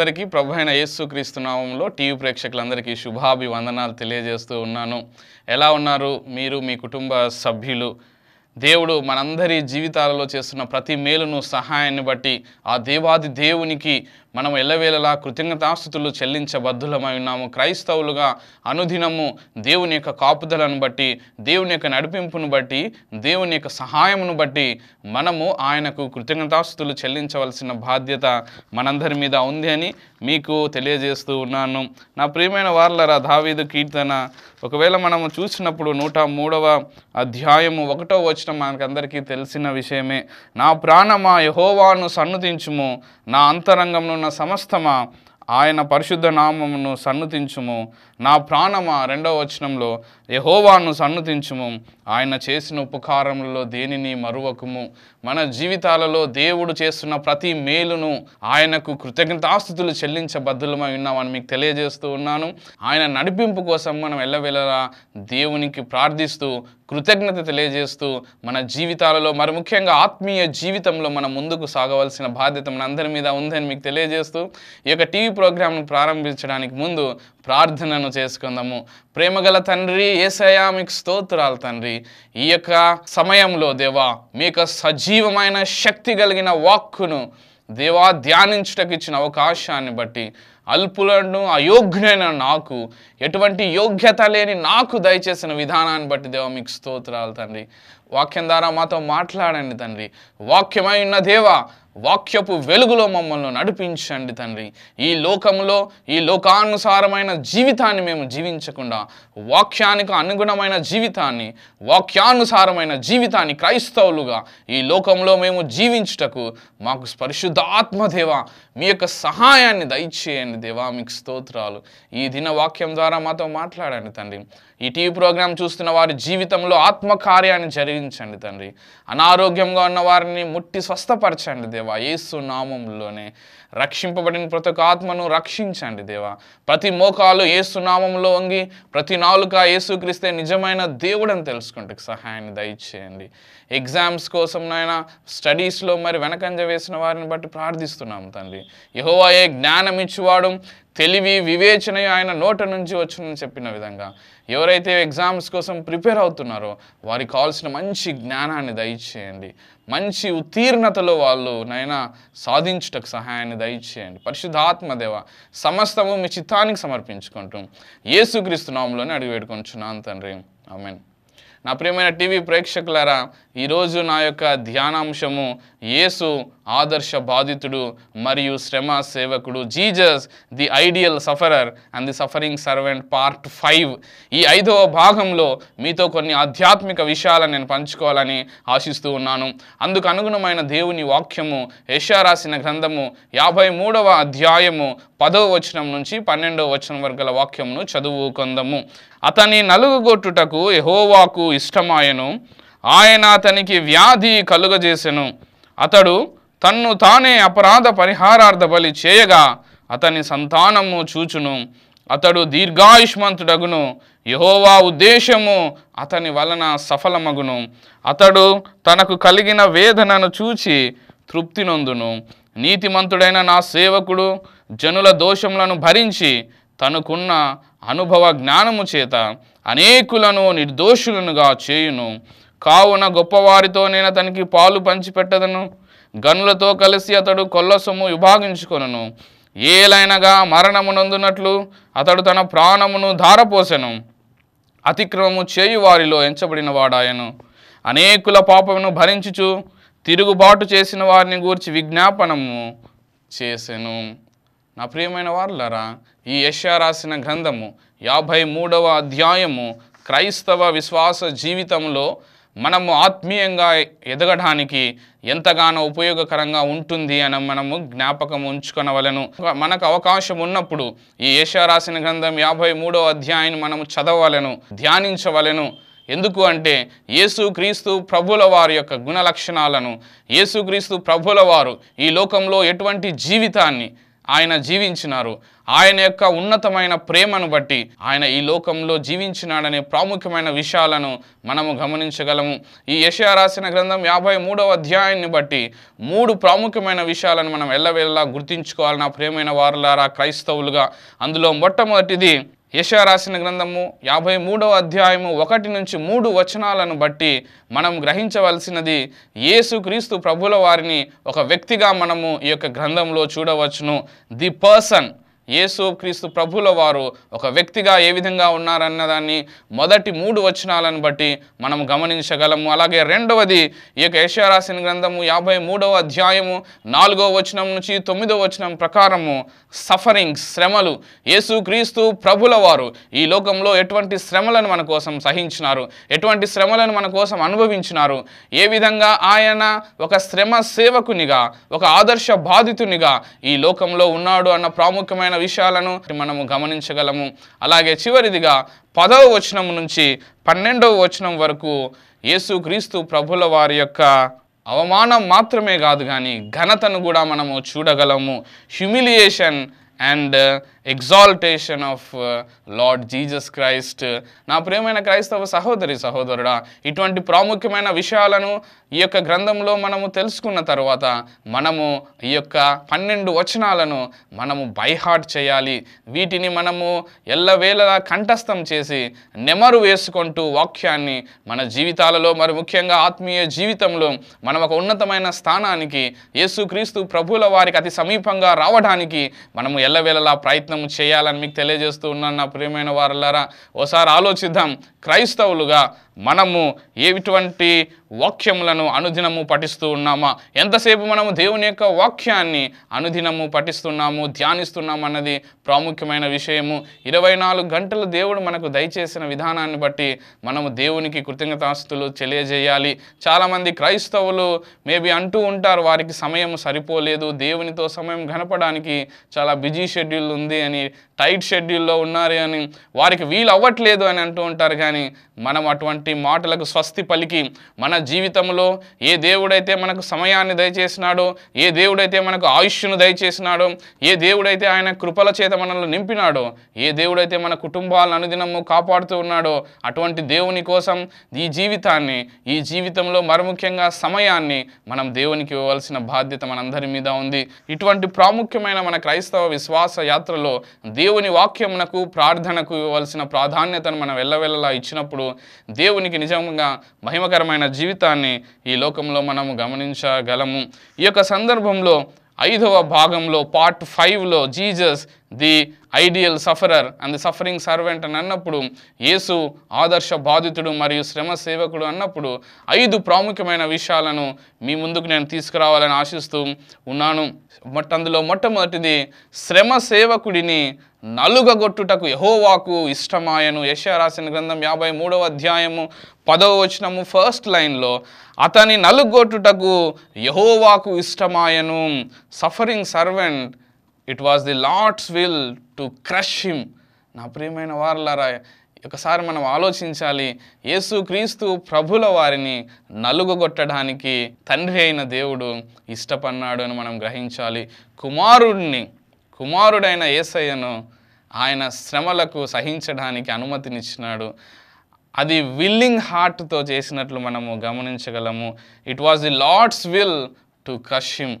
అందరికీ ప్రభు అయిన క్రీస్తునామంలో టీవీ ప్రేక్షకులందరికీ శుభాభివందనాలు తెలియజేస్తూ ఉన్నాను ఎలా ఉన్నారు మీరు మీ కుటుంబ సభ్యులు దేవుడు మనందరి జీవితాలలో చేస్తున్న ప్రతి మేలును సహాయాన్ని బట్టి ఆ దేవాది దేవునికి మనం ఎల్లవేళలా కృతజ్ఞతాస్థుతులు చెల్లించబద్ధులమై ఉన్నాము క్రైస్తవులుగా అనుదినము దేవుని యొక్క కాపుదలను బట్టి దేవుని యొక్క నడిపింపును బట్టి దేవుని యొక్క సహాయమును బట్టి మనము ఆయనకు కృతజ్ఞతాస్థుతులు చెల్లించవలసిన బాధ్యత మనందరి మీద ఉంది అని మీకు తెలియజేస్తూ ఉన్నాను నా ప్రియమైన వార్లరా దావీదు కీర్తన ఒకవేళ మనము చూసినప్పుడు నూట మూడవ అధ్యాయము ఒకటో వచ్చిన మనకందరికీ తెలిసిన విషయమే నా ప్రాణమా యహోవాను సన్నుదించుము నా అంతరంగంను ఉన్న సమస్తమా ఆయన పరిశుద్ధ నామమును సన్నతించుము నా ప్రాణమా రెండవ వచనంలో యహోవాను సన్నతించుము ఆయన చేసిన ఉపకారములలో దేనిని మరువకుము మన జీవితాలలో దేవుడు చేస్తున్న ప్రతి మేలును ఆయనకు కృతజ్ఞతాస్థుతులు బద్దులమై ఉన్నామని మీకు తెలియజేస్తూ ఉన్నాను ఆయన నడిపింపు కోసం మనం వెళ్ళవెళ్ళ దేవునికి ప్రార్థిస్తూ కృతజ్ఞత తెలియజేస్తూ మన జీవితాలలో మరి ముఖ్యంగా ఆత్మీయ జీవితంలో మనం ముందుకు సాగవలసిన బాధ్యత మన అందరి మీద ఉందని మీకు తెలియజేస్తూ ఈ యొక్క టీవీ ప్రోగ్రాంను ప్రారంభించడానికి ముందు ప్రార్థనను చేసుకుందాము ప్రేమగల తండ్రి ఏసయా మీకు స్తోత్రాలు తండ్రి ఈ యొక్క సమయంలో దేవా మీ యొక్క సజీవమైన శక్తి కలిగిన వాక్కును దేవా ధ్యానించటకు ఇచ్చిన అవకాశాన్ని బట్టి అల్పులను అయోగ్యుడైన నాకు ఎటువంటి యోగ్యత లేని నాకు దయచేసిన విధానాన్ని బట్టి దేవ మీకు స్తోత్రాలు తండ్రి వాక్యం ద్వారా మాతో మాట్లాడండి తండ్రి వాక్యమై ఉన్న దేవా వాక్యపు వెలుగులో మమ్మల్ని నడిపించండి తండ్రి ఈ లోకంలో ఈ లోకానుసారమైన జీవితాన్ని మేము జీవించకుండా వాక్యానికి అనుగుణమైన జీవితాన్ని వాక్యానుసారమైన జీవితాన్ని క్రైస్తవులుగా ఈ లోకంలో మేము జీవించుటకు మాకు పరిశుద్ధాత్మ ఆత్మదేవ మీ యొక్క సహాయాన్ని దయచేయండి దేవా మీకు స్తోత్రాలు ఈ దిన వాక్యం ద్వారా మాతో మాట్లాడండి తండ్రి ఈ టీవీ ప్రోగ్రాం చూస్తున్న వారి జీవితంలో ఆత్మకార్యాన్ని జరిగించండి తండ్రి అనారోగ్యంగా ఉన్న వారిని ముట్టి స్వస్థపరచండి దేవా ఏసు నామంలోనే రక్షింపబడిన ప్రతి ఒక్క ఆత్మను రక్షించండి దేవా ప్రతి మోకాలు ఏసు నామంలో వంగి ప్రతి నాలుక ఏసుక్రీస్తే నిజమైన దేవుడని తెలుసుకుంటే సహాయాన్ని దయచేయండి ఎగ్జామ్స్ కోసం నాయన స్టడీస్లో మరి వెనకంజ వేసిన వారిని బట్టి ప్రార్థిస్తున్నాం తండ్రి యహోవాయే జ్ఞానం ఇచ్చివాడు తెలివి వివేచన ఆయన నోట నుంచి వచ్చునని చెప్పిన విధంగా ఎవరైతే ఎగ్జామ్స్ కోసం ప్రిపేర్ అవుతున్నారో వారికి కావాల్సిన మంచి జ్ఞానాన్ని దయచేయండి మంచి ఉత్తీర్ణతలో వాళ్ళు నైనా సాధించుటకు సహాయాన్ని దయచేయండి పరిశుద్ధాత్మదేవ సమస్తము మీ చిత్తానికి సమర్పించుకుంటూ యేసుక్రీస్తు నామంలోనే అడిగి పెట్టుకుంటున్నాను తండ్రి ఆమెన్ నా ప్రియమైన టీవీ ప్రేక్షకులారా ఈరోజు నా యొక్క ధ్యానాంశము యేసు ఆదర్శ బాధితుడు మరియు శ్రమ సేవకుడు Jesus the ideal sufferer and the suffering servant part five ఈ ఐదవ భాగంలో మీతో కొన్ని ఆధ్యాత్మిక విషయాలను నేను పంచుకోవాలని ఆశిస్తూ ఉన్నాను అందుకు అనుగుణమైన దేవుని వాక్యము యశా రాసిన గ్రంథము యాభై మూడవ అధ్యాయము పదవ వచనం నుంచి పన్నెండవ వచనం వర్గల వాక్యమును చదువు కొందము అతని నలుగుగొట్టుటకు యహోవాకు ఇష్టమాయను ఆయన అతనికి వ్యాధి కలుగజేసెను అతడు తన్ను తానే అపరాధ పరిహారార్థ బలి చేయగా అతని సంతానము చూచును అతడు దీర్ఘాయుష్మంతుడగును యహోవా ఉద్దేశము అతని వలన సఫలమగును అతడు తనకు కలిగిన వేదనను చూచి తృప్తి నొందును నీతిమంతుడైన నా సేవకుడు జనుల దోషములను భరించి తనకున్న అనుభవ జ్ఞానము చేత అనేకులను నిర్దోషులనుగా చేయును కావున గొప్పవారితో నేను అతనికి పాలు పంచిపెట్టదను గనులతో కలిసి అతడు కొల్లసొమ్ము విభాగించుకొనను ఏలైనగా నందునట్లు అతడు తన ప్రాణమును ధారపోసెను అతిక్రమము చేయు వారిలో ఎంచబడిన వాడాయను అనేకుల పాపమును భరించుచు తిరుగుబాటు చేసిన వారిని గూర్చి విజ్ఞాపనము చేసెను నా ప్రియమైన వారులరా ఈ యశ రాసిన గ్రంథము యాభై మూడవ అధ్యాయము క్రైస్తవ విశ్వాస జీవితంలో మనము ఆత్మీయంగా ఎదగడానికి ఎంతగానో ఉపయోగకరంగా ఉంటుంది అని మనము జ్ఞాపకం ఉంచుకునవలను మనకు అవకాశం ఉన్నప్పుడు ఈ యశారాసిన గ్రంథం యాభై మూడో అధ్యాయం మనము చదవలను ధ్యానించవలను ఎందుకు అంటే యేసుక్రీస్తు ప్రభుల వారి యొక్క గుణ లక్షణాలను యేసుక్రీస్తు ప్రభుల వారు ఈ లోకంలో ఎటువంటి జీవితాన్ని ఆయన జీవించినారు ఆయన యొక్క ఉన్నతమైన ప్రేమను బట్టి ఆయన ఈ లోకంలో జీవించినాడనే ప్రాముఖ్యమైన విషయాలను మనము గమనించగలము ఈ యషయా రాసిన గ్రంథం యాభై మూడవ అధ్యాయాన్ని బట్టి మూడు ప్రాముఖ్యమైన విషయాలను మనం ఎల్లవేళలా గుర్తించుకోవాలి నా ప్రేమైన వారులారా క్రైస్తవులుగా అందులో మొట్టమొదటిది యశా రాసిన గ్రంథము యాభై మూడవ అధ్యాయము ఒకటి నుంచి మూడు వచనాలను బట్టి మనం గ్రహించవలసినది యేసుక్రీస్తు ప్రభుల వారిని ఒక వ్యక్తిగా మనము ఈ యొక్క గ్రంథంలో చూడవచ్చును ది పర్సన్ యేసు క్రీస్తు ప్రభుల వారు ఒక వ్యక్తిగా ఏ విధంగా ఉన్నారన్నదాన్ని మొదటి మూడు వచనాలను బట్టి మనం గమనించగలము అలాగే రెండవది ఈ యొక్క యశారాసిన గ్రంథము యాభై మూడవ అధ్యాయము నాలుగవ వచనం నుంచి తొమ్మిదవ వచనం ప్రకారము సఫరింగ్ శ్రమలు యేసు క్రీస్తు ప్రభుల వారు ఈ లోకంలో ఎటువంటి శ్రమలను మన కోసం సహించినారు ఎటువంటి శ్రమలను మన కోసం అనుభవించినారు ఏ విధంగా ఆయన ఒక శ్రమ సేవకునిగా ఒక ఆదర్శ బాధితునిగా ఈ లోకంలో ఉన్నాడు అన్న ప్రాముఖ్యమైన విషయాలను మనము గమనించగలము అలాగే చివరిదిగా పదవ వచనం నుంచి పన్నెండవ వచనం వరకు క్రీస్తు ప్రభుల వారి యొక్క అవమానం మాత్రమే కాదు కానీ ఘనతను కూడా మనము చూడగలము humiliation and exaltation of Lord Jesus Christ నా ప్రియమైన క్రైస్తవ సహోదరి సహోదరుడా ఇటువంటి ప్రాముఖ్యమైన విషయాలను ఈ యొక్క గ్రంథంలో మనము తెలుసుకున్న తర్వాత మనము ఈ యొక్క పన్నెండు వచనాలను మనము బైహార్ట్ చేయాలి వీటిని మనము ఎల్లవేళలా కంఠస్థం చేసి నెమరు వేసుకుంటూ వాక్యాన్ని మన జీవితాలలో మరి ముఖ్యంగా ఆత్మీయ జీవితంలో మనం ఒక ఉన్నతమైన స్థానానికి యేసుక్రీస్తు ప్రభుల వారికి అతి సమీపంగా రావడానికి మనము ఎల్లవేళలా ప్రయత్నం ప్రయత్నం చేయాలని మీకు తెలియజేస్తూ ఉన్నాను నా ప్రియమైన వారులారా ఓసారి ఆలోచిద్దాం క్రైస్తవులుగా మనము ఎటువంటి వాక్యములను అనుదినము పఠిస్తూ ఉన్నామా ఎంతసేపు మనము దేవుని యొక్క వాక్యాన్ని అనుదినము పఠిస్తున్నాము ధ్యానిస్తున్నాము అన్నది ప్రాముఖ్యమైన విషయము ఇరవై నాలుగు గంటలు దేవుడు మనకు దయచేసిన విధానాన్ని బట్టి మనము దేవునికి కృతజ్ఞతాస్తులు తెలియజేయాలి చాలామంది క్రైస్తవులు మేబీ అంటూ ఉంటారు వారికి సమయం సరిపోలేదు దేవునితో సమయం గనపడానికి చాలా బిజీ షెడ్యూల్ ఉంది అని టైట్ షెడ్యూల్లో ఉన్నారు అని వారికి వీలు అవ్వట్లేదు అని అంటూ ఉంటారు కానీ మనం అటువంటి అటువంటి మాటలకు స్వస్తి పలికి మన జీవితంలో ఏ దేవుడైతే మనకు సమయాన్ని దయచేసినాడో ఏ దేవుడైతే మనకు ఆయుష్ను దయచేసినాడో ఏ దేవుడైతే ఆయన కృపల చేత మనల్ని నింపినాడో ఏ దేవుడైతే మన కుటుంబాలను అనుదినము కాపాడుతూ ఉన్నాడో అటువంటి దేవుని కోసం ఈ జీవితాన్ని ఈ జీవితంలో మరముఖ్యంగా సమయాన్ని మనం దేవునికి ఇవ్వవలసిన బాధ్యత మనందరి మీద ఉంది ఇటువంటి ప్రాముఖ్యమైన మన క్రైస్తవ విశ్వాస యాత్రలో దేవుని వాక్యమునకు ప్రార్థనకు ఇవ్వవలసిన ప్రాధాన్యతను మనం వెళ్ళవెళ్ళలా ఇచ్చినప్పుడు దేవు దేవునికి నిజంగా మహిమకరమైన జీవితాన్ని ఈ లోకంలో మనం గమనించగలము ఈ యొక్క సందర్భంలో ఐదవ భాగంలో పార్ట్ ఫైవ్లో Jesus the ideal sufferer and the suffering servant అని అన్నప్పుడు యేసు ఆదర్శ బాధితుడు మరియు శ్రమ సేవకుడు అన్నప్పుడు ఐదు ప్రాముఖ్యమైన విషయాలను మీ ముందుకు నేను తీసుకురావాలని ఆశిస్తూ ఉన్నాను మొట్ట అందులో మొట్టమొదటిది శ్రమ సేవకుడిని నలుగగొట్టుటకు యహోవాకు ఇష్టమాయను యశ రాసిన గ్రంథం యాభై మూడవ అధ్యాయము పదవ వచనము ఫస్ట్ లైన్లో అతని నలుగొట్టుటకు యహోవాకు ఇష్టమాయను suffering servant it was the Lord's will to crush him నా ప్రియమైన వారులారా ఒకసారి మనం ఆలోచించాలి యేసు క్రీస్తు ప్రభుల వారిని నలుగొట్టడానికి తండ్రి అయిన దేవుడు ఇష్టపన్నాడు అని మనం గ్రహించాలి కుమారుడిని కుమారుడైన ఏసయ్యను ఆయన శ్రమలకు సహించడానికి అనుమతినిచ్చినాడు అది విల్లింగ్ హార్ట్తో చేసినట్లు మనము గమనించగలము it was the Lord's will to crush him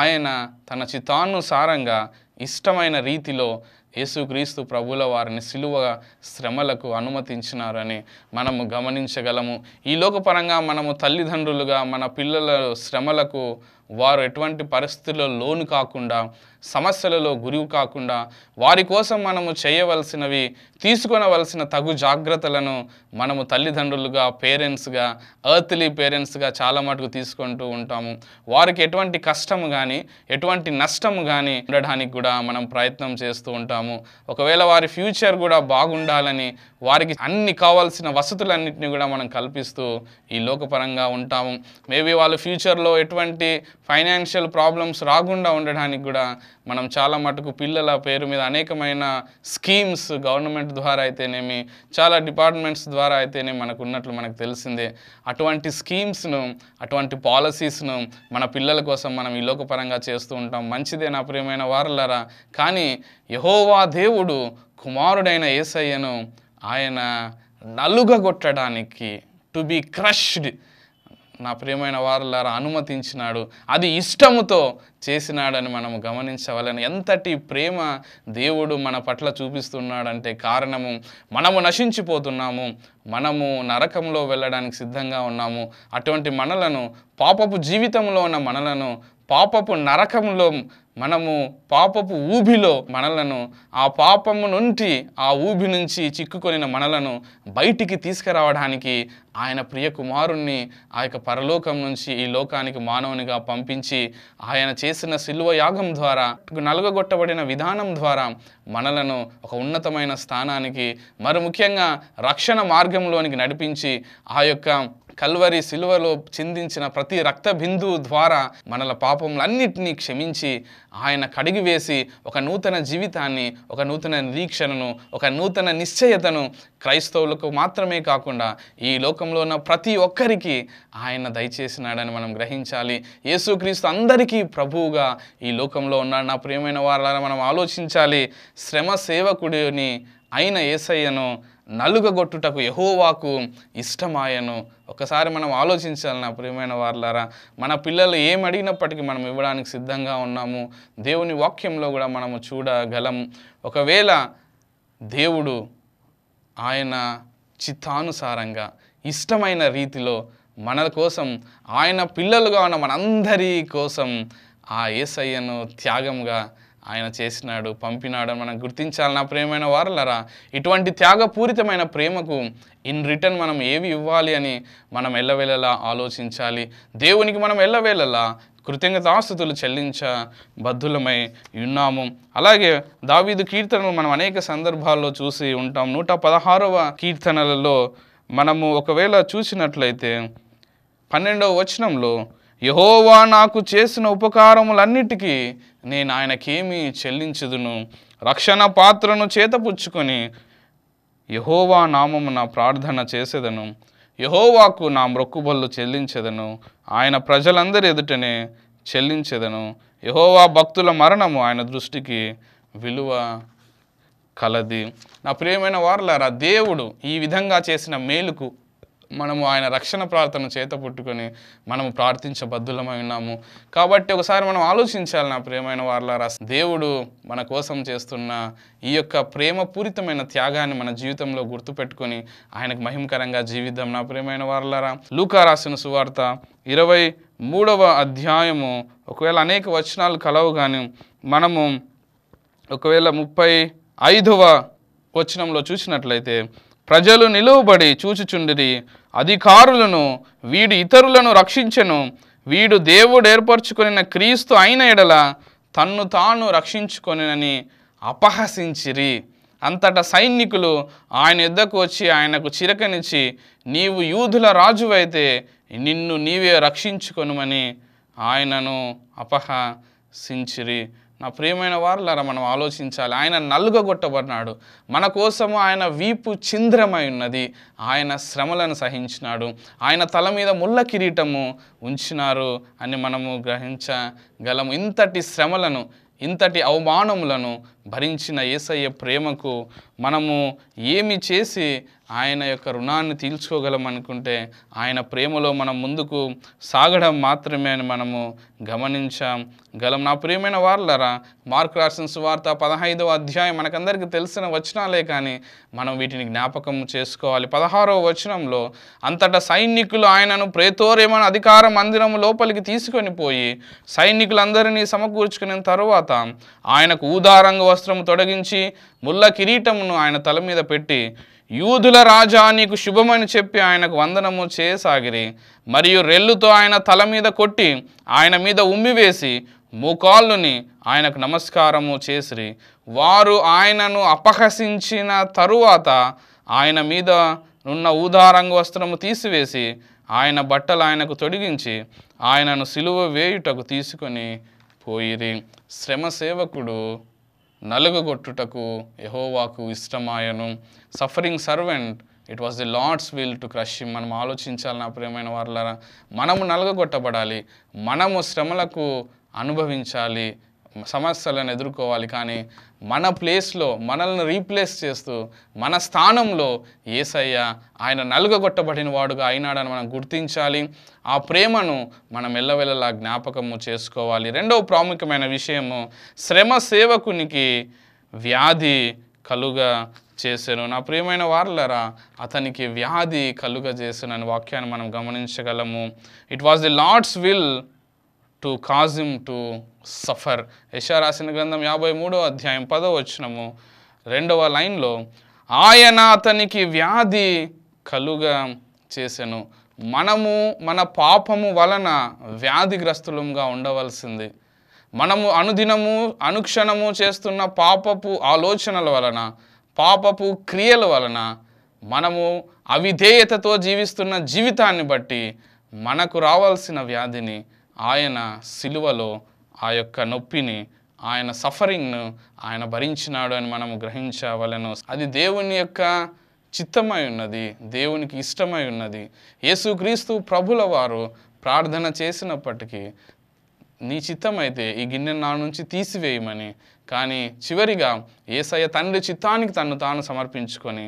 ఆయన తన చిత్తానుసారంగా ఇష్టమైన రీతిలో యేసుక్రీస్తు ప్రభుల వారిని సిలువ శ్రమలకు అనుమతించినారని మనము గమనించగలము ఈ లోకపరంగా మనము తల్లిదండ్రులుగా మన పిల్లల శ్రమలకు వారు ఎటువంటి పరిస్థితుల్లో లోను కాకుండా సమస్యలలో గురి కాకుండా వారి కోసం మనము చేయవలసినవి తీసుకునవలసిన తగు జాగ్రత్తలను మనము తల్లిదండ్రులుగా పేరెంట్స్గా ఎర్త్లీ పేరెంట్స్గా చాలా మటుకు తీసుకుంటూ ఉంటాము వారికి ఎటువంటి కష్టము కానీ ఎటువంటి నష్టము కానీ ఉండడానికి కూడా మనం ప్రయత్నం చేస్తూ ఉంటాము ఒకవేళ వారి ఫ్యూచర్ కూడా బాగుండాలని వారికి అన్ని కావాల్సిన వసతులన్నింటినీ కూడా మనం కల్పిస్తూ ఈ లోకపరంగా ఉంటాము మేబీ వాళ్ళు ఫ్యూచర్లో ఎటువంటి ఫైనాన్షియల్ ప్రాబ్లమ్స్ రాకుండా ఉండడానికి కూడా మనం చాలా మటుకు పిల్లల పేరు మీద అనేకమైన స్కీమ్స్ గవర్నమెంట్ ద్వారా అయితేనేమి చాలా డిపార్ట్మెంట్స్ ద్వారా అయితేనే మనకు ఉన్నట్లు మనకు తెలిసిందే అటువంటి స్కీమ్స్ను అటువంటి పాలసీస్ను మన పిల్లల కోసం మనం ఈ లోకపరంగా చేస్తూ ఉంటాం మంచిదే నా ప్రియమైన వారలరా కానీ యహోవా దేవుడు కుమారుడైన ఏసయ్యను ఆయన నలుగగొట్టడానికి టు బీ క్రష్డ్ నా ప్రియమైన వారులారా అనుమతించినాడు అది ఇష్టముతో చేసినాడని మనం గమనించవలని ఎంతటి ప్రేమ దేవుడు మన పట్ల చూపిస్తున్నాడంటే కారణము మనము నశించిపోతున్నాము మనము నరకంలో వెళ్ళడానికి సిద్ధంగా ఉన్నాము అటువంటి మనలను పాపపు జీవితంలో ఉన్న మనలను పాపపు నరకంలో మనము పాపపు ఊబిలో మనలను ఆ పాపము నుండి ఆ ఊబి నుంచి చిక్కుకొనిన మనలను బయటికి తీసుకురావడానికి ఆయన ప్రియ కుమారుణ్ణి ఆ యొక్క పరలోకం నుంచి ఈ లోకానికి మానవునిగా పంపించి ఆయన చేసిన శిల్వ యాగం ద్వారా నలుగగొట్టబడిన విధానం ద్వారా మనలను ఒక ఉన్నతమైన స్థానానికి మరి ముఖ్యంగా రక్షణ మార్గంలోనికి నడిపించి ఆ యొక్క కల్వరి సిలువలో చిందించిన ప్రతి రక్త బిందువు ద్వారా మనల పాపములన్నింటినీ క్షమించి ఆయన కడిగివేసి ఒక నూతన జీవితాన్ని ఒక నూతన నిరీక్షణను ఒక నూతన నిశ్చయతను క్రైస్తవులకు మాత్రమే కాకుండా ఈ లోకంలో ఉన్న ప్రతి ఒక్కరికి ఆయన దయచేసినాడని మనం గ్రహించాలి యేసుక్రీస్తు అందరికీ ప్రభువుగా ఈ లోకంలో ఉన్నాడు నా ప్రియమైన వారాలను మనం ఆలోచించాలి శ్రమ సేవకుడిని అయిన ఏసయ్యను నలుగగొట్టుటకు యహోవాకు ఇష్టమాయను ఒకసారి మనం ఆలోచించాలి నా ప్రియమైన వారులారా మన పిల్లలు ఏం అడిగినప్పటికీ మనం ఇవ్వడానికి సిద్ధంగా ఉన్నాము దేవుని వాక్యంలో కూడా మనము చూడగలం ఒకవేళ దేవుడు ఆయన చిత్తానుసారంగా ఇష్టమైన రీతిలో మన కోసం ఆయన పిల్లలుగా ఉన్న మనందరి కోసం ఆ ఏసయ్యను త్యాగంగా ఆయన చేసినాడు పంపినాడు మనం గుర్తించాలి నా ప్రేమైన వారలరా ఇటువంటి త్యాగపూరితమైన ప్రేమకు ఇన్ రిటర్న్ మనం ఏవి ఇవ్వాలి అని మనం ఎల్లవేళలా ఆలోచించాలి దేవునికి మనం ఎల్లవేళలా కృతజ్ఞతాస్తుతులు చెల్లించ బద్ధులమై ఉన్నాము అలాగే దావీదు కీర్తనలు మనం అనేక సందర్భాల్లో చూసి ఉంటాం నూట పదహారవ కీర్తనలలో మనము ఒకవేళ చూసినట్లయితే పన్నెండవ వచనంలో యహోవా నాకు చేసిన ఉపకారములన్నిటికీ నేను ఆయనకేమీ చెల్లించదును రక్షణ పాత్రను చేతపుచ్చుకొని యహోవా నామమున ప్రార్థన చేసేదను యహోవాకు నా మొక్కుబళ్ళు చెల్లించెదను ఆయన ప్రజలందరి ఎదుటనే చెల్లించెదను యహోవా భక్తుల మరణము ఆయన దృష్టికి విలువ కలది నా ప్రియమైన వారులారా దేవుడు ఈ విధంగా చేసిన మేలుకు మనము ఆయన రక్షణ ప్రార్థన చేత పుట్టుకొని మనము ప్రార్థించబద్ధులమై ఉన్నాము కాబట్టి ఒకసారి మనం ఆలోచించాలి నా ప్రేమైన వారులారా దేవుడు మన కోసం చేస్తున్న ఈ యొక్క ప్రేమపూరితమైన త్యాగాన్ని మన జీవితంలో గుర్తుపెట్టుకొని ఆయనకు మహిమకరంగా జీవిద్దాం నా ప్రేమైన వారులారా లూకా రాసిన సువార్త ఇరవై మూడవ అధ్యాయము ఒకవేళ అనేక వచనాలు కలవు కానీ మనము ఒకవేళ ముప్పై ఐదవ వచనంలో చూసినట్లయితే ప్రజలు నిలువబడి చూచుచుండిరి అధికారులను వీడు ఇతరులను రక్షించను వీడు దేవుడు ఏర్పరచుకుని క్రీస్తు అయిన ఎడల తన్ను తాను రక్షించుకొనినని అపహసించిరి అంతటా సైనికులు ఆయన ఎద్దకు వచ్చి ఆయనకు చిరకనిచ్చి నీవు యూదుల రాజువైతే నిన్ను నీవే రక్షించుకొనుమని ఆయనను అపహసించిరి నా ప్రియమైన వారులారా మనం ఆలోచించాలి ఆయన నలుగగొట్టబడినాడు మన కోసము ఆయన వీపు చింద్రమై ఉన్నది ఆయన శ్రమలను సహించినాడు ఆయన తల మీద ముళ్ళ కిరీటము ఉంచినారు అని మనము గ్రహించగలము ఇంతటి శ్రమలను ఇంతటి అవమానములను భరించిన ఏసయ్య ప్రేమకు మనము ఏమి చేసి ఆయన యొక్క రుణాన్ని తీల్చుకోగలం అనుకుంటే ఆయన ప్రేమలో మనం ముందుకు సాగడం మాత్రమే అని మనము గమనించాం గలం నా ప్రియమైన వార్లరా మార్క్ రాసిన సువార్త పదహైదవ అధ్యాయం మనకందరికీ తెలిసిన వచనాలే కానీ మనం వీటిని జ్ఞాపకం చేసుకోవాలి పదహారవ వచనంలో అంతటా సైనికులు ఆయనను ప్రేతోరేమని అధికార మందిరం లోపలికి తీసుకొని పోయి సైనికులందరినీ సమకూర్చుకున్న తరువాత ఆయనకు ఊదారంగా వస్త్రము తొడగించి ముల్ల కిరీటమును ఆయన తల మీద పెట్టి యూదుల రాజా నీకు శుభమని చెప్పి ఆయనకు వందనము చేయసాగిరి మరియు రెల్లుతో ఆయన తల మీద కొట్టి ఆయన మీద ఉమ్మివేసి ముకాళ్ళుని ఆయనకు నమస్కారము చేసిరి వారు ఆయనను అపహసించిన తరువాత ఆయన మీద ఉన్న ఊదారంగు వస్త్రము తీసివేసి ఆయన బట్టలు ఆయనకు తొడిగించి ఆయనను సిలువ వేయుటకు తీసుకొని పోయిరి శ్రమ సేవకుడు నలుగగొట్టుటకు యహోవాకు ఇష్టమాయను suffering servant it was the Lord's will to crush మనం ఆలోచించాలి నా ప్రియమైన వాళ్ళారా మనము నలుగగొట్టబడాలి మనము శ్రమలకు అనుభవించాలి సమస్యలను ఎదుర్కోవాలి కానీ మన ప్లేస్లో మనల్ని రీప్లేస్ చేస్తూ మన స్థానంలో ఏసయ్య ఆయన నలుగగొట్టబడిన వాడుగా అయినాడని మనం గుర్తించాలి ఆ ప్రేమను మనం ఎల్లవెల్లలా జ్ఞాపకము చేసుకోవాలి రెండవ ప్రాముఖ్యమైన విషయము శ్రమ సేవకునికి వ్యాధి కలుగ చేశాను నా ప్రియమైన వార్లరా అతనికి వ్యాధి కలుగ చేశాను అనే వాక్యాన్ని మనం గమనించగలము it was the Lord's will to cause him to suffer యశా రాసిన గ్రంథం యాభై మూడో అధ్యాయం పదో వచ్చినము రెండవ లైన్లో ఆయన అతనికి వ్యాధి కలుగా చేశాను మనము మన పాపము వలన వ్యాధిగ్రస్తులంగా ఉండవలసింది మనము అనుదినము అనుక్షణము చేస్తున్న పాపపు ఆలోచనల వలన పాపపు క్రియల వలన మనము అవిధేయతతో జీవిస్తున్న జీవితాన్ని బట్టి మనకు రావాల్సిన వ్యాధిని ఆయన సిలువలో ఆ యొక్క నొప్పిని ఆయన సఫరింగ్ను ఆయన భరించినాడు అని మనము గ్రహించవలను అది దేవుని యొక్క చిత్తమై ఉన్నది దేవునికి ఇష్టమై ఉన్నది యేసుక్రీస్తు ప్రభుల వారు ప్రార్థన చేసినప్పటికీ నీ చిత్తమైతే ఈ గిన్నె నా నుంచి తీసివేయమని కానీ చివరిగా ఏసయ్య తండ్రి చిత్తానికి తను తాను సమర్పించుకొని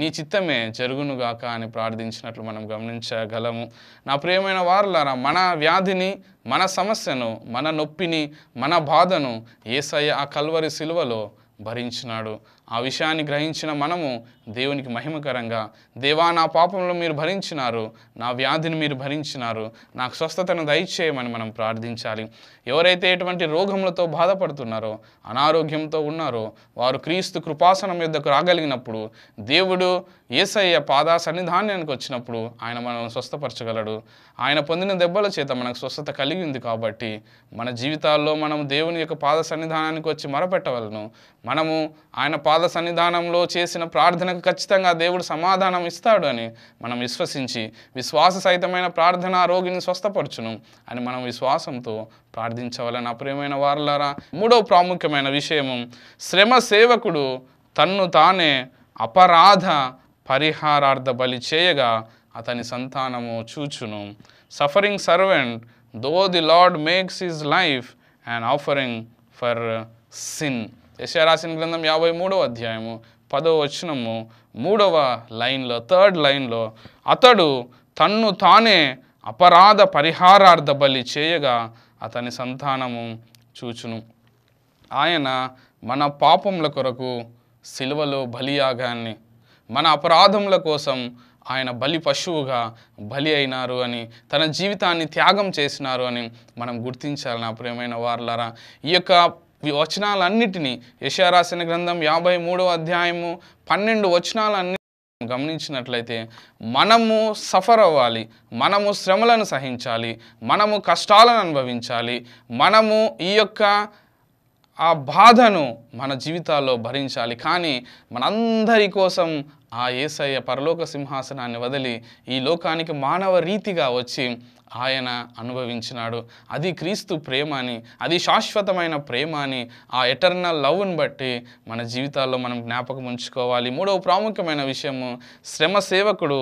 నీ చిత్తమే జరుగునుగాక అని ప్రార్థించినట్లు మనం గమనించగలము నా ప్రియమైన వారులారా మన వ్యాధిని మన సమస్యను మన నొప్పిని మన బాధను ఏసయ్య ఆ కల్వరి శిలువలో భరించినాడు ఆ విషయాన్ని గ్రహించిన మనము దేవునికి మహిమకరంగా దేవా నా పాపంలో మీరు భరించినారు నా వ్యాధిని మీరు భరించినారు నాకు స్వస్థతను దయచేయమని మనం ప్రార్థించాలి ఎవరైతే ఎటువంటి రోగములతో బాధపడుతున్నారో అనారోగ్యంతో ఉన్నారో వారు క్రీస్తు కృపాసనం యొద్దకు రాగలిగినప్పుడు దేవుడు ఏసయ్య పాద సన్నిధాన్యానికి వచ్చినప్పుడు ఆయన మనం స్వస్థపరచగలడు ఆయన పొందిన దెబ్బల చేత మనకు స్వస్థత కలిగింది కాబట్టి మన జీవితాల్లో మనం దేవుని యొక్క పాద సన్నిధానానికి వచ్చి మరపెట్టవలను మనము ఆయన పాద పాద సన్నిధానంలో చేసిన ప్రార్థనకు ఖచ్చితంగా దేవుడు సమాధానం ఇస్తాడు అని మనం విశ్వసించి విశ్వాస సహితమైన ప్రార్థన రోగిని స్వస్థపరచును అని మనం విశ్వాసంతో ప్రార్థించవలని అప్రియమైన వారులారా మూడో ప్రాముఖ్యమైన విషయము శ్రమ సేవకుడు తన్ను తానే అపరాధ పరిహారార్థ బలి చేయగా అతని సంతానము చూచును suffering servant though the Lord makes his life and offering for sin రాసిన గ్రంథం యాభై మూడవ అధ్యాయము పదవ వచనము మూడవ లైన్లో థర్డ్ లైన్లో అతడు తన్ను తానే అపరాధ పరిహారార్థ బలి చేయగా అతని సంతానము చూచును ఆయన మన పాపముల కొరకు సిలువలో బలియాగాన్ని మన అపరాధముల కోసం ఆయన బలి పశువుగా బలి అయినారు అని తన జీవితాన్ని త్యాగం చేసినారు అని మనం గుర్తించాలి నా ప్రియమైన వార్లరా ఈ యొక్క వచనాలన్నిటినీ యశా రాసిన గ్రంథం యాభై మూడవ అధ్యాయము పన్నెండు వచనాలన్నీ గమనించినట్లయితే మనము సఫర్ అవ్వాలి మనము శ్రమలను సహించాలి మనము కష్టాలను అనుభవించాలి మనము ఈ యొక్క ఆ బాధను మన జీవితాల్లో భరించాలి కానీ మనందరి కోసం ఆ ఏసయ్య పరలోక సింహాసనాన్ని వదిలి ఈ లోకానికి మానవ రీతిగా వచ్చి ఆయన అనుభవించినాడు అది క్రీస్తు ప్రేమ అని అది శాశ్వతమైన ప్రేమ అని ఆ ఎటర్నల్ లవ్ని బట్టి మన జీవితాల్లో మనం జ్ఞాపకం ఉంచుకోవాలి మూడవ ప్రాముఖ్యమైన విషయము శ్రమ సేవకుడు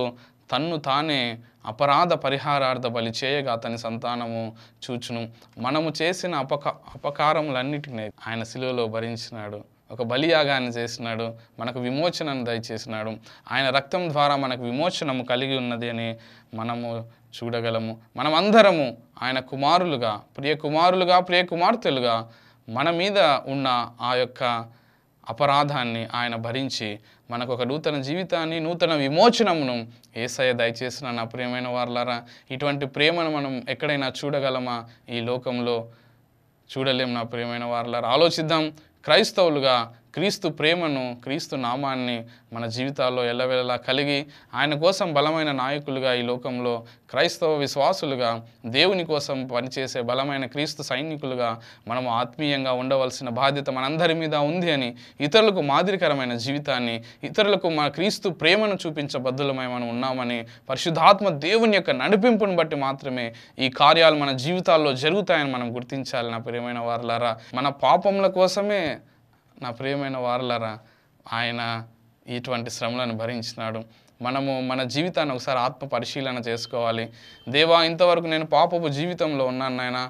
తన్ను తానే అపరాధ పరిహారార్థ బలి చేయగా అతని సంతానము చూచును మనము చేసిన అపక అపకారములన్నిటినీ ఆయన శిలువలో భరించినాడు ఒక బలియాగాన్ని చేసినాడు మనకు విమోచనను దయచేసినాడు ఆయన రక్తం ద్వారా మనకు విమోచనము కలిగి ఉన్నది అని మనము చూడగలము మనమందరము ఆయన కుమారులుగా ప్రియ కుమారులుగా ప్రియ కుమార్తెలుగా మన మీద ఉన్న ఆ యొక్క అపరాధాన్ని ఆయన భరించి మనకు ఒక నూతన జీవితాన్ని నూతన విమోచనమును ఏసయ్య దయచేసిన నా ప్రియమైన వారులారా ఇటువంటి ప్రేమను మనం ఎక్కడైనా చూడగలమా ఈ లోకంలో చూడలేం నా ప్రియమైన వారులారా ఆలోచిద్దాం క్రైస్తవులుగా క్రీస్తు ప్రేమను క్రీస్తు నామాన్ని మన జీవితాల్లో ఎల్లవెల్లలా కలిగి ఆయన కోసం బలమైన నాయకులుగా ఈ లోకంలో క్రైస్తవ విశ్వాసులుగా దేవుని కోసం పనిచేసే బలమైన క్రీస్తు సైనికులుగా మనము ఆత్మీయంగా ఉండవలసిన బాధ్యత మనందరి మీద ఉంది అని ఇతరులకు మాదిరికరమైన జీవితాన్ని ఇతరులకు మన క్రీస్తు ప్రేమను బద్దులమై మనం ఉన్నామని పరిశుద్ధాత్మ దేవుని యొక్క నడిపింపును బట్టి మాత్రమే ఈ కార్యాలు మన జీవితాల్లో జరుగుతాయని మనం గుర్తించాలి నా ప్రియమైన వారులారా మన పాపముల కోసమే నా ప్రియమైన వారలరా ఆయన ఇటువంటి శ్రమలను భరించినాడు మనము మన జీవితాన్ని ఒకసారి ఆత్మ పరిశీలన చేసుకోవాలి దేవా ఇంతవరకు నేను పాపపు జీవితంలో ఉన్నాను నాయన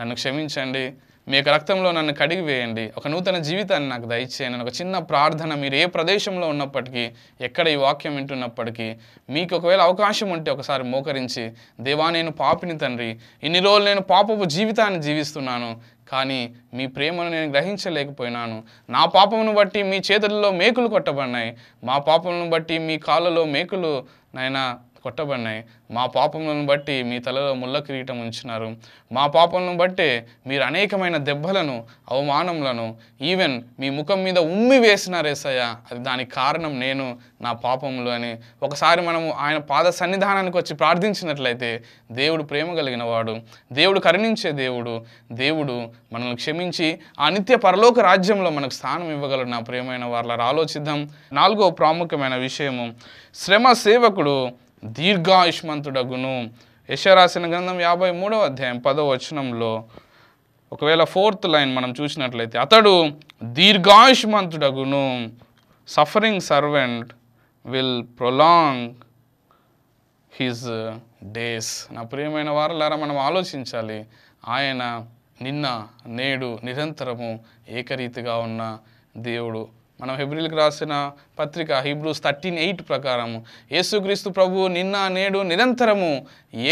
నన్ను క్షమించండి మీ యొక్క రక్తంలో నన్ను కడిగి వేయండి ఒక నూతన జీవితాన్ని నాకు దయచేయండి ఒక చిన్న ప్రార్థన మీరు ఏ ప్రదేశంలో ఉన్నప్పటికీ ఎక్కడ ఈ వాక్యం వింటున్నప్పటికీ మీకు ఒకవేళ అవకాశం ఉంటే ఒకసారి మోకరించి దేవా నేను పాపిని తండ్రి ఇన్ని రోజులు నేను పాపపు జీవితాన్ని జీవిస్తున్నాను కానీ మీ ప్రేమను నేను గ్రహించలేకపోయినాను నా పాపమును బట్టి మీ చేతుల్లో మేకులు కొట్టబడినాయి మా పాపమును బట్టి మీ కాళ్ళలో మేకులు నాయన కొట్టబడినాయి మా పాపములను బట్టి మీ తలలో ముళ్ళ కిరీటం ఉంచినారు మా పాపములను బట్టే మీరు అనేకమైన దెబ్బలను అవమానములను ఈవెన్ మీ ముఖం మీద ఉమ్మి వేసినారేసయ్య అది దానికి కారణం నేను నా పాపములు అని ఒకసారి మనము ఆయన పాద సన్నిధానానికి వచ్చి ప్రార్థించినట్లయితే దేవుడు ప్రేమ కలిగిన వాడు దేవుడు కరుణించే దేవుడు దేవుడు మనల్ని క్షమించి ఆ నిత్య పరలోక రాజ్యంలో మనకు స్థానం ఇవ్వగలరు నా ప్రియమైన వాళ్ళ ఆలోచిద్దాం నాలుగో ప్రాముఖ్యమైన విషయము శ్రమ సేవకుడు దీర్ఘాయుష్మంతుడగును యశరాసిన గ్రంథం యాభై మూడవ అధ్యాయం పదో వచనంలో ఒకవేళ ఫోర్త్ లైన్ మనం చూసినట్లయితే అతడు దీర్ఘాయుష్మంతుడగును suffering servant will prolong his days నా ప్రియమైన వారలారా మనం ఆలోచించాలి ఆయన నిన్న నేడు నిరంతరము ఏకరీతిగా ఉన్న దేవుడు మనం హెబ్రిల్కి రాసిన పత్రిక హీబ్రూస్ థర్టీన్ ఎయిట్ ప్రకారము యేసుక్రీస్తు ప్రభు నిన్న నేడు నిరంతరము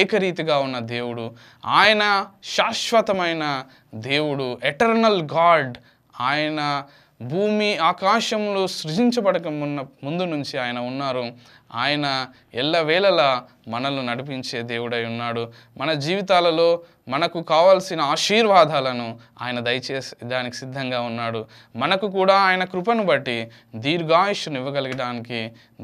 ఏకరీతిగా ఉన్న దేవుడు ఆయన శాశ్వతమైన దేవుడు ఎటర్నల్ గాడ్ ఆయన భూమి ఆకాశంలో సృజించబడక మున్న ముందు నుంచి ఆయన ఉన్నారు ఆయన ఎల్లవేళలా మనల్ని నడిపించే దేవుడై ఉన్నాడు మన జీవితాలలో మనకు కావాల్సిన ఆశీర్వాదాలను ఆయన దయచేసి దానికి సిద్ధంగా ఉన్నాడు మనకు కూడా ఆయన కృపను బట్టి దీర్ఘాయుష్ను ఇవ్వగలగడానికి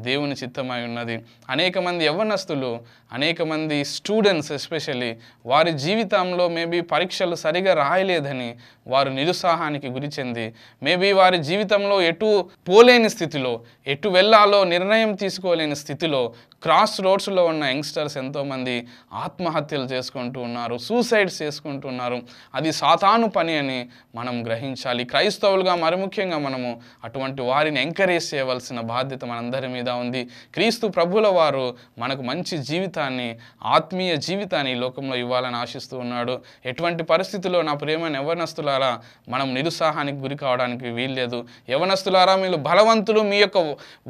దేవుని చిత్తమై ఉన్నది అనేక మంది యవ్వనస్తులు అనేక మంది స్టూడెంట్స్ ఎస్పెషల్లీ వారి జీవితంలో మేబీ పరీక్షలు సరిగా రాయలేదని వారు నిరుత్సాహానికి గురి చెంది మేబీ వారి జీవితంలో ఎటు పోలేని స్థితిలో ఎటు వెళ్ళాలో నిర్ణయం తీసుకోలేని స్థితిలో క్రాస్ రోడ్స్లో ఉన్న యంగ్స్టర్స్ ఎంతోమంది ఆత్మహత్యలు చేసుకుంటూ ఉన్నారు సూసైడ్స్ చేసుకుంటూ ఉన్నారు అది సాతాను పని అని మనం గ్రహించాలి క్రైస్తవులుగా మరి ముఖ్యంగా మనము అటువంటి వారిని ఎంకరేజ్ చేయవలసిన బాధ్యత మనందరి మీద ఉంది క్రీస్తు ప్రభుల వారు మనకు మంచి జీవితాన్ని ఆత్మీయ జీవితాన్ని లోకంలో ఇవ్వాలని ఆశిస్తూ ఉన్నాడు ఎటువంటి పరిస్థితుల్లో నా ప్రేమ యవనస్తులారా మనం నిరుత్సాహానికి గురి కావడానికి వీల్లేదు యవనస్తులారా మీరు బలవంతులు మీ యొక్క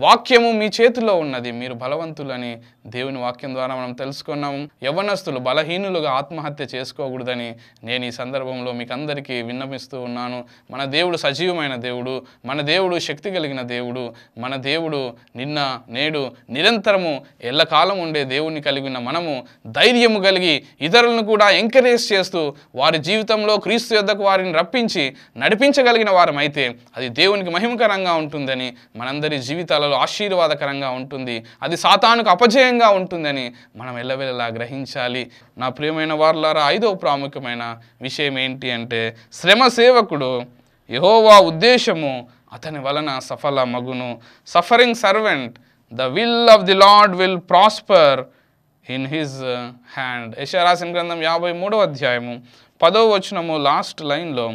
వాక్యము మీ చేతిలో ఉన్నది మీరు బలవంతులని దేవుని వాక్యం ద్వారా మనం తెలుసుకున్నాము యవనస్తులు బలహీనులుగా ఆత్మహత్య చేసుకోకూడదని నేను ఈ సందర్భంలో మీకు అందరికీ విన్నపిస్తూ ఉన్నాను మన దేవుడు సజీవమైన దేవుడు మన దేవుడు శక్తి కలిగిన దేవుడు మన దేవుడు నిన్న నేడు నిరంతరము ఎల్లకాలం ఉండే దేవుణ్ణి కలిగిన మనము ధైర్యము కలిగి ఇతరులను కూడా ఎంకరేజ్ చేస్తూ వారి జీవితంలో క్రీస్తు యొద్దకు వారిని రప్పించి నడిపించగలిగిన వారమైతే అది దేవునికి మహిమకరంగా ఉంటుందని మనందరి జీవితాలలో ఆశీర్వాదకరంగా ఉంటుంది అది సాతానుకు అపజయంగా ఉంటుందని మనం ఎల్లవెల్లలా గ్రహించాలి నా ప్రియమైన వారులారా ఐదో ప్రాముఖ్యమైన విషయం ఏంటి అంటే శ్రమ సేవకుడు యహోవా ఉద్దేశము అతని వలన సఫల మగును suffering servant the will of the Lord will prosper in his hand యశారాసిన గ్రంథం యాభై మూడవ అధ్యాయము పదో వచనము లాస్ట్ లైన్లో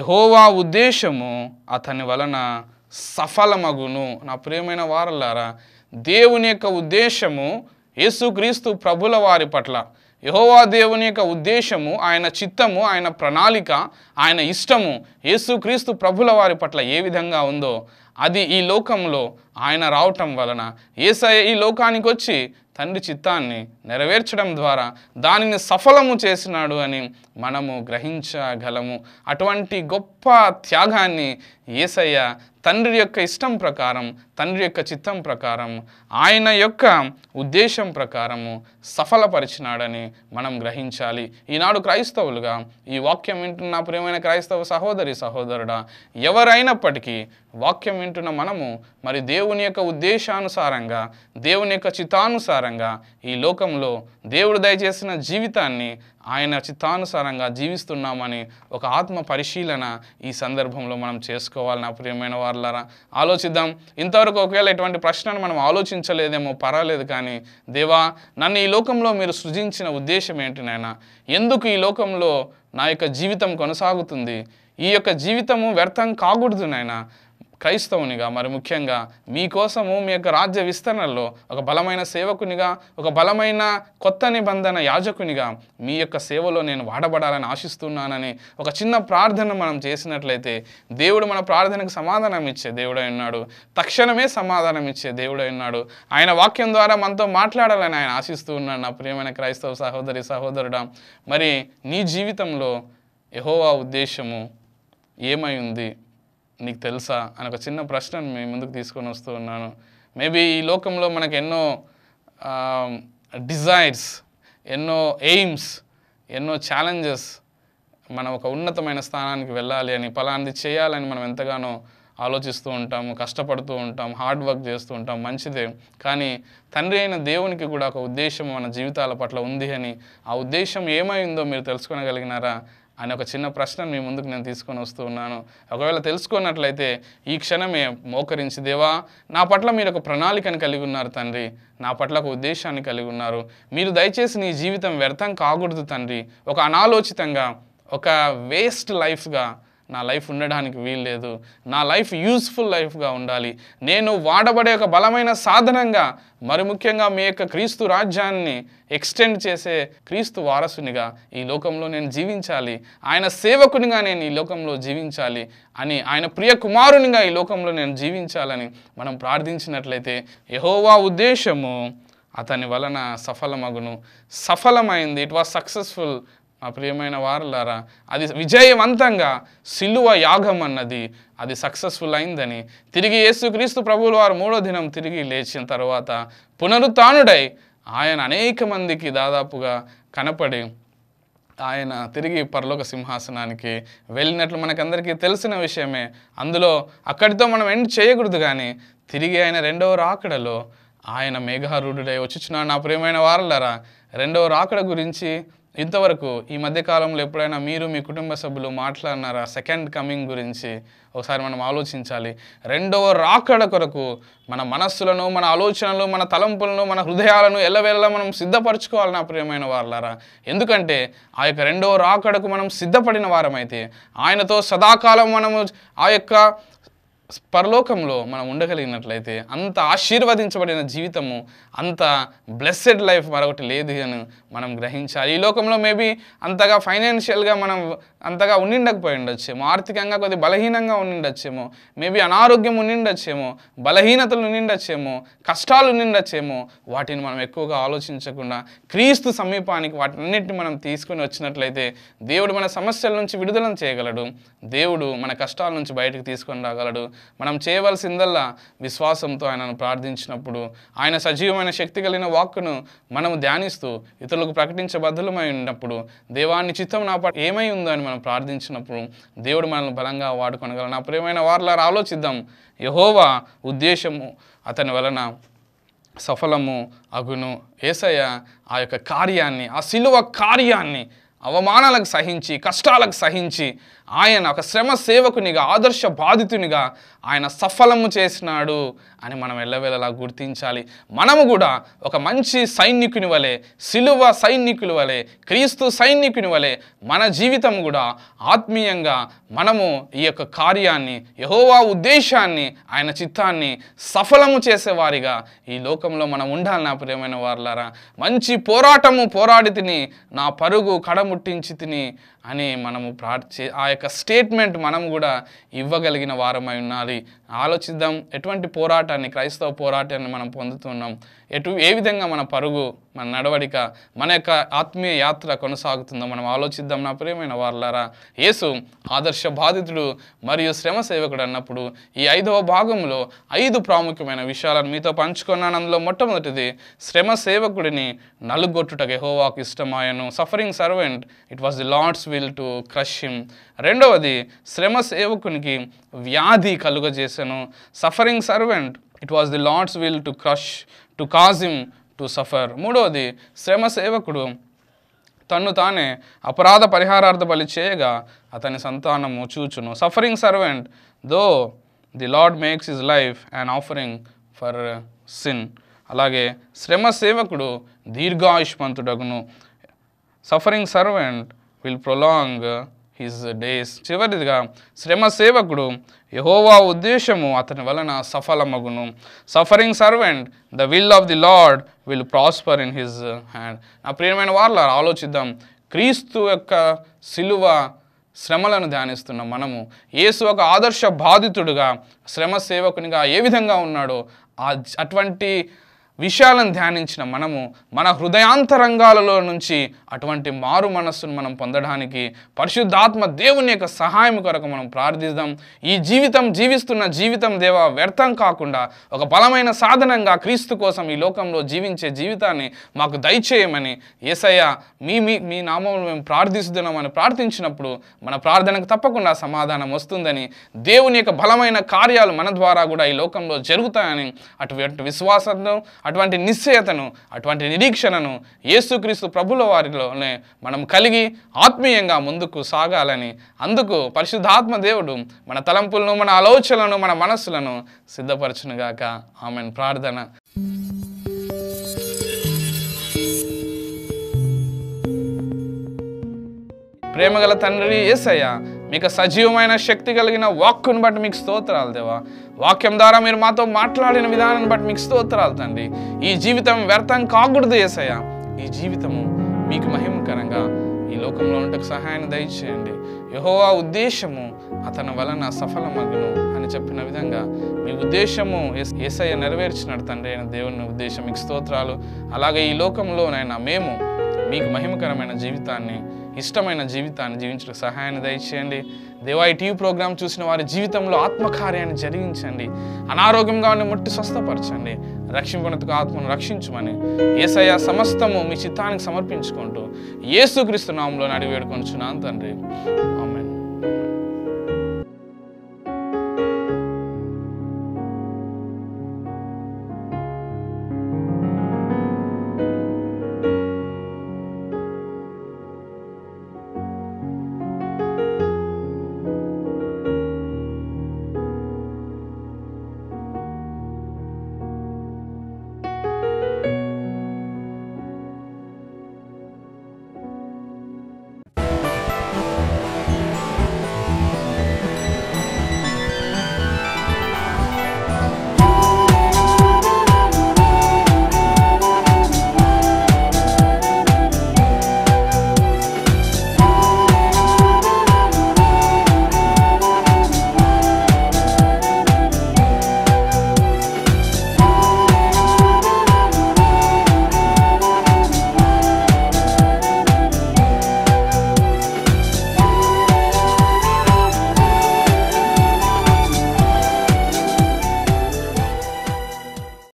యహోవా ఉద్దేశము అతని వలన సఫలమగును నా ప్రియమైన వారలారా దేవుని యొక్క ఉద్దేశము యేసుక్రీస్తు ప్రభుల వారి పట్ల యహోవా దేవుని యొక్క ఉద్దేశము ఆయన చిత్తము ఆయన ప్రణాళిక ఆయన ఇష్టము యేసుక్రీస్తు ప్రభుల వారి పట్ల ఏ విధంగా ఉందో అది ఈ లోకంలో ఆయన రావటం వలన ఏసయ ఈ లోకానికి వచ్చి తండ్రి చిత్తాన్ని నెరవేర్చడం ద్వారా దానిని సఫలము చేసినాడు అని మనము గ్రహించగలము అటువంటి గొప్ప త్యాగాన్ని ఏసయ్య తండ్రి యొక్క ఇష్టం ప్రకారం తండ్రి యొక్క చిత్తం ప్రకారం ఆయన యొక్క ఉద్దేశం ప్రకారము సఫలపరిచినాడని మనం గ్రహించాలి ఈనాడు క్రైస్తవులుగా ఈ వాక్యం వింటున్న ప్రియమైన క్రైస్తవ సహోదరి సహోదరుడా ఎవరైనప్పటికీ వాక్యం వింటున్న మనము మరి దేవుని యొక్క ఉద్దేశానుసారంగా దేవుని యొక్క చిత్తానుసారంగా ఈ లోకంలో దేవుడు దయచేసిన జీవితాన్ని ఆయన చిత్తానుసారంగా జీవిస్తున్నామని ఒక ఆత్మ పరిశీలన ఈ సందర్భంలో మనం చేసుకోవాలి నా ప్రియమైన వాళ్ళారా ఆలోచిద్దాం ఇంతవరకు ఒకవేళ ఇటువంటి ప్రశ్నను మనం ఆలోచించలేదేమో పర్వాలేదు కానీ దేవా నన్ను ఈ లోకంలో మీరు సృజించిన ఉద్దేశం ఏంటి నాయన ఎందుకు ఈ లోకంలో నా యొక్క జీవితం కొనసాగుతుంది ఈ యొక్క జీవితము వ్యర్థం కాకూడదు నాయన క్రైస్తవునిగా మరి ముఖ్యంగా మీకోసము మీ యొక్క రాజ్య విస్తరణలో ఒక బలమైన సేవకునిగా ఒక బలమైన కొత్త నిబంధన యాజకునిగా మీ యొక్క సేవలో నేను వాడబడాలని ఆశిస్తున్నానని ఒక చిన్న ప్రార్థన మనం చేసినట్లయితే దేవుడు మన ప్రార్థనకు సమాధానం ఇచ్చే దేవుడై ఉన్నాడు తక్షణమే సమాధానం ఇచ్చే దేవుడై ఉన్నాడు ఆయన వాక్యం ద్వారా మనతో మాట్లాడాలని ఆయన ఆశిస్తూ ఉన్నాడు నా ప్రియమైన క్రైస్తవ సహోదరి సహోదరుడ మరి నీ జీవితంలో యహోవా ఉద్దేశము ఏమై ఉంది నీకు తెలుసా అని ఒక చిన్న ప్రశ్నను మీ ముందుకు తీసుకొని వస్తూ ఉన్నాను మేబీ ఈ లోకంలో మనకు ఎన్నో డిజైర్స్ ఎన్నో ఎయిమ్స్ ఎన్నో ఛాలెంజెస్ మనం ఒక ఉన్నతమైన స్థానానికి వెళ్ళాలి అని ఫలాంది చేయాలని మనం ఎంతగానో ఆలోచిస్తూ ఉంటాం కష్టపడుతూ ఉంటాం హార్డ్ వర్క్ చేస్తూ ఉంటాం మంచిదే కానీ తండ్రి అయిన దేవునికి కూడా ఒక ఉద్దేశం మన జీవితాల పట్ల ఉంది అని ఆ ఉద్దేశం ఏమైందో మీరు తెలుసుకోగలిగినారా అనే ఒక చిన్న ప్రశ్న మీ ముందుకు నేను తీసుకొని వస్తూ ఉన్నాను ఒకవేళ తెలుసుకున్నట్లయితే ఈ క్షణమే మోకరించి దేవా నా పట్ల మీరు ఒక ప్రణాళికను కలిగి ఉన్నారు తండ్రి నా పట్ల ఒక ఉద్దేశాన్ని కలిగి ఉన్నారు మీరు దయచేసి నీ జీవితం వ్యర్థం కాకూడదు తండ్రి ఒక అనాలోచితంగా ఒక వేస్ట్ లైఫ్గా నా లైఫ్ ఉండడానికి వీల్లేదు నా లైఫ్ యూస్ఫుల్ లైఫ్గా ఉండాలి నేను వాడబడే ఒక బలమైన సాధనంగా మరి ముఖ్యంగా మీ యొక్క క్రీస్తు రాజ్యాన్ని ఎక్స్టెండ్ చేసే క్రీస్తు వారసునిగా ఈ లోకంలో నేను జీవించాలి ఆయన సేవకునిగా నేను ఈ లోకంలో జీవించాలి అని ఆయన ప్రియ కుమారునిగా ఈ లోకంలో నేను జీవించాలని మనం ప్రార్థించినట్లయితే యహోవా ఉద్దేశము అతని వలన సఫలమగును సఫలమైంది ఇట్ వాజ్ సక్సెస్ఫుల్ మా ప్రియమైన వారులారా అది విజయవంతంగా సిలువ యాగం అన్నది అది సక్సెస్ఫుల్ అయిందని తిరిగి యేసుక్రీస్తు ప్రభువులు వారు మూడో దినం తిరిగి లేచిన తర్వాత పునరుత్డై ఆయన అనేక మందికి దాదాపుగా కనపడి ఆయన తిరిగి పర్లోక సింహాసనానికి వెళ్ళినట్లు మనకందరికీ తెలిసిన విషయమే అందులో అక్కడితో మనం ఎండ్ చేయకూడదు కానీ తిరిగి ఆయన రెండవ రాకడలో ఆయన మేఘారూఢుడై వచ్చుచున్నాడు నా ప్రియమైన వారలరా రెండవ రాకడ గురించి ఇంతవరకు ఈ మధ్య కాలంలో ఎప్పుడైనా మీరు మీ కుటుంబ సభ్యులు మాట్లాడినారా సెకండ్ కమింగ్ గురించి ఒకసారి మనం ఆలోచించాలి రెండవ రాకడ కొరకు మన మనస్సులను మన ఆలోచనలు మన తలంపులను మన హృదయాలను ఎల్లవేళలా మనం సిద్ధపరచుకోవాలి నా ప్రియమైన వాళ్ళారా ఎందుకంటే ఆ యొక్క రెండవ రాకడకు మనం సిద్ధపడిన వారమైతే ఆయనతో సదాకాలం మనము ఆ యొక్క పరలోకంలో మనం ఉండగలిగినట్లయితే అంత ఆశీర్వదించబడిన జీవితము అంత బ్లెస్సెడ్ లైఫ్ మరొకటి లేదు అని మనం గ్రహించాలి ఈ లోకంలో మేబీ అంతగా ఫైనాన్షియల్గా మనం అంతగా ఉండిండకపోయి ఉండొచ్చేమో ఆర్థికంగా కొద్ది బలహీనంగా ఉండిండొచ్చేమో మేబీ అనారోగ్యం ఉండిండొచ్చేమో బలహీనతలు ఉండిండొచ్చేమో కష్టాలు ఉండిండొచ్చేమో వాటిని మనం ఎక్కువగా ఆలోచించకుండా క్రీస్తు సమీపానికి వాటిన్నిటిని మనం తీసుకుని వచ్చినట్లయితే దేవుడు మన సమస్యల నుంచి విడుదల చేయగలడు దేవుడు మన కష్టాల నుంచి బయటకు తీసుకొని రాగలడు మనం చేయవలసిందల్లా విశ్వాసంతో ఆయనను ప్రార్థించినప్పుడు ఆయన సజీవమైన శక్తి కలిగిన వాక్కును మనము ధ్యానిస్తూ ఇతరులకు ప్రకటించబద్ధులమై ఉన్నప్పుడు దేవాన్ని చిత్తం నా పట్ల ఏమై ఉందో అని మనం ప్రార్థించినప్పుడు దేవుడు మనల్ని బలంగా వాడుకొనగల నా ప్రియమైన వారిలా ఆలోచిద్దాం యహోవా ఉద్దేశము అతని వలన సఫలము అగును ఏసయ్య ఆ యొక్క కార్యాన్ని ఆ సిలువ కార్యాన్ని అవమానాలకు సహించి కష్టాలకు సహించి ఆయన ఒక శ్రమ సేవకునిగా ఆదర్శ బాధితునిగా ఆయన సఫలము చేసినాడు అని మనం ఎల్లవేళలా గుర్తించాలి మనము కూడా ఒక మంచి సైనికుని వలె సిలువ సైనికుని వలె క్రీస్తు సైనికుని వలె మన జీవితం కూడా ఆత్మీయంగా మనము ఈ యొక్క కార్యాన్ని యహోవా ఉద్దేశాన్ని ఆయన చిత్తాన్ని సఫలము చేసేవారిగా ఈ లోకంలో మనం ఉండాలి నా ప్రియమైన వారులారా మంచి పోరాటము పోరాడి తిని నా పరుగు కడముట్టించి తిని అని మనము ప్రార్థి ఆ యొక్క స్టేట్మెంట్ మనం కూడా ఇవ్వగలిగిన వారమై ఉండాలి ఆలోచిద్దాం ఎటువంటి పోరాటాన్ని క్రైస్తవ పోరాటాన్ని మనం పొందుతున్నాం ఎటు ఏ విధంగా మన పరుగు మన నడవడిక మన యొక్క ఆత్మీయ యాత్ర కొనసాగుతుందో మనం ఆలోచిద్దాం నా ప్రియమైన వారులారా యేసు ఆదర్శ బాధితుడు మరియు శ్రమ సేవకుడు అన్నప్పుడు ఈ ఐదవ భాగంలో ఐదు ప్రాముఖ్యమైన విషయాలను మీతో పంచుకున్నానందులో మొట్టమొదటిది శ్రమ సేవకుడిని నలుగొట్టుట హోవాకు ఇష్టమాయను suffering servant it was the Lord's will to crush him రెండవది శ్రమ సేవకునికి వ్యాధి కలుగజేశాను suffering servant it was the Lord's will to crush to cause him to suffer మూడవది శ్రమ సేవకుడు తన్ను తానే అపరాధ పరిహారార్థ బలి చేయగా అతని సంతానము చూచును suffering servant though the Lord makes his life and offering for sin అలాగే శ్రమ సేవకుడు దీర్ఘాయుష్మంతుడగును suffering servant will prolong his days చివరిదిగా శ్రమ సేవకుడు యహోవా ఉద్దేశము అతని వలన సఫలమగును suffering servant the will of the Lord will prosper in his hand నా ప్రియమైన వాళ్ళ ఆలోచిద్దాం క్రీస్తు యొక్క సిలువ శ్రమలను ధ్యానిస్తున్న మనము యేసు ఒక ఆదర్శ బాధితుడుగా శ్రమ సేవకునిగా ఏ విధంగా ఉన్నాడో అటువంటి విషయాలను ధ్యానించిన మనము మన హృదయాంతరంగాలలో నుంచి అటువంటి మారు మనస్సును మనం పొందడానికి పరిశుద్ధాత్మ దేవుని యొక్క సహాయం కొరకు మనం ప్రార్థిద్దాం ఈ జీవితం జీవిస్తున్న జీవితం దేవ వ్యర్థం కాకుండా ఒక బలమైన సాధనంగా క్రీస్తు కోసం ఈ లోకంలో జీవించే జీవితాన్ని మాకు దయచేయమని ఏసయ్య మీ మీ మీ నామంలో మేము ప్రార్థిస్తున్నామని ప్రార్థించినప్పుడు మన ప్రార్థనకు తప్పకుండా సమాధానం వస్తుందని దేవుని యొక్క బలమైన కార్యాలు మన ద్వారా కూడా ఈ లోకంలో జరుగుతాయని అటువంటి విశ్వాసంతో అటువంటి నిశ్చయతను అటువంటి నిరీక్షణను యేసుక్రీస్తు ప్రభుల వారిలోనే మనం కలిగి ఆత్మీయంగా ముందుకు సాగాలని అందుకు పరిశుద్ధాత్మ దేవుడు మన తలంపులను మన ఆలోచనలను మన మనస్సులను సిద్ధపరచునుగాక ఆమె ప్రార్థన ప్రేమగల తండ్రి ఏసయ్య మీకు సజీవమైన శక్తి కలిగిన వాక్కును బట్టి మీకు స్తోత్రాలు దేవా వాక్యం ద్వారా మీరు మాతో మాట్లాడిన విధానాన్ని బట్టి మీకు స్తోత్రాలు తండ్రి ఈ జీవితం వ్యర్థం కాకూడదు ఏసయ్యా ఈ జీవితము మీకు మహిమకరంగా ఈ లోకంలో ఉండకు సహాయాన్ని దయచేయండి యహోవా ఉద్దేశము అతని వలన సఫలమగును అని చెప్పిన విధంగా మీ ఉద్దేశము ఏసయ్య నెరవేర్చినాడు తండ్రి అయిన దేవుని ఉద్దేశం మీకు స్తోత్రాలు అలాగే ఈ లోకంలోనైనా మేము మీకు మహిమకరమైన జీవితాన్ని ఇష్టమైన జీవితాన్ని జీవించడానికి సహాయాన్ని దయచేయండి దేవా ఈ టీవీ ప్రోగ్రాం చూసిన వారి జీవితంలో ఆత్మకార్యాన్ని జరిగించండి అనారోగ్యంగా ఉన్న ముట్టి స్వస్థపరచండి రక్షింపనకు ఆత్మను రక్షించమని ఏసయ సమస్తము మీ చిత్తానికి సమర్పించుకుంటూ ఏసుక్రీస్తు నామంలో చున్నాను తండ్రి ఆమె